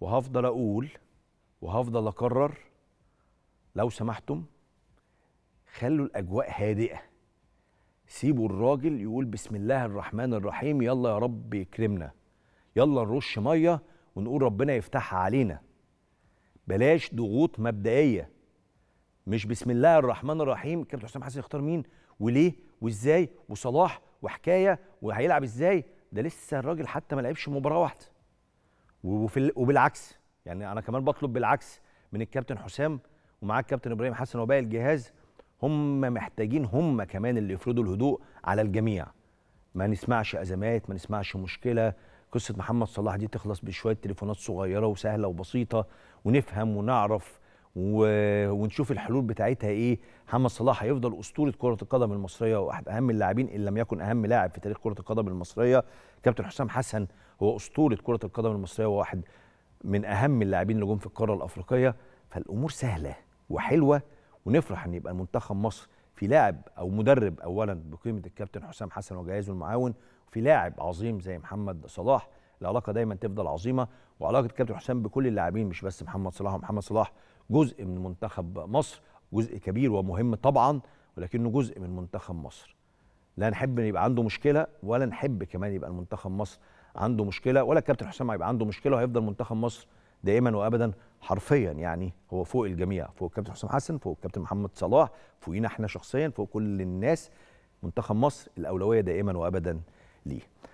وهفضل اقول وهفضل اكرر لو سمحتم خلوا الاجواء هادئه سيبوا الراجل يقول بسم الله الرحمن الرحيم يلا يا رب يكرمنا يلا نرش ميه ونقول ربنا يفتحها علينا بلاش ضغوط مبدئيه مش بسم الله الرحمن الرحيم كابتن حسام حسن يختار مين وليه وازاي وصلاح وحكايه وهيلعب ازاي ده لسه الراجل حتى ما لعبش مباراه واحده وفي وبالعكس يعني انا كمان بطلب بالعكس من الكابتن حسام ومعاه الكابتن ابراهيم حسن وباقي الجهاز هم محتاجين هم كمان اللي يفرضوا الهدوء على الجميع ما نسمعش ازمات ما نسمعش مشكله قصه محمد صلاح دي تخلص بشويه تليفونات صغيره وسهله وبسيطه ونفهم ونعرف و... ونشوف الحلول بتاعتها ايه محمد صلاح هيفضل اسطوره كره القدم المصريه واحد اهم اللاعبين ان لم يكن اهم لاعب في تاريخ كره القدم المصريه كابتن حسام حسن هو اسطوره كره القدم المصريه وواحد من اهم اللاعبين اللي جم في القاره الافريقيه فالامور سهله وحلوه ونفرح ان يبقى منتخب مصر في لاعب او مدرب اولا بقيمه الكابتن حسام حسن وجهازه المعاون وفي لاعب عظيم زي محمد صلاح العلاقه دايما تفضل عظيمه وعلاقه كابتن حسام بكل اللاعبين مش بس محمد صلاح ومحمد صلاح جزء من منتخب مصر جزء كبير ومهم طبعا ولكنه جزء من منتخب مصر لا نحب ان يبقى عنده مشكله ولا نحب كمان يبقى المنتخب مصر عنده مشكله ولا الكابتن حسام هيبقى عنده مشكله وهيفضل منتخب مصر دائما وابدا حرفيا يعني هو فوق الجميع فوق الكابتن حسام حسن فوق الكابتن محمد صلاح فوقينا احنا شخصيا فوق كل الناس منتخب مصر الاولويه دائما وابدا ليه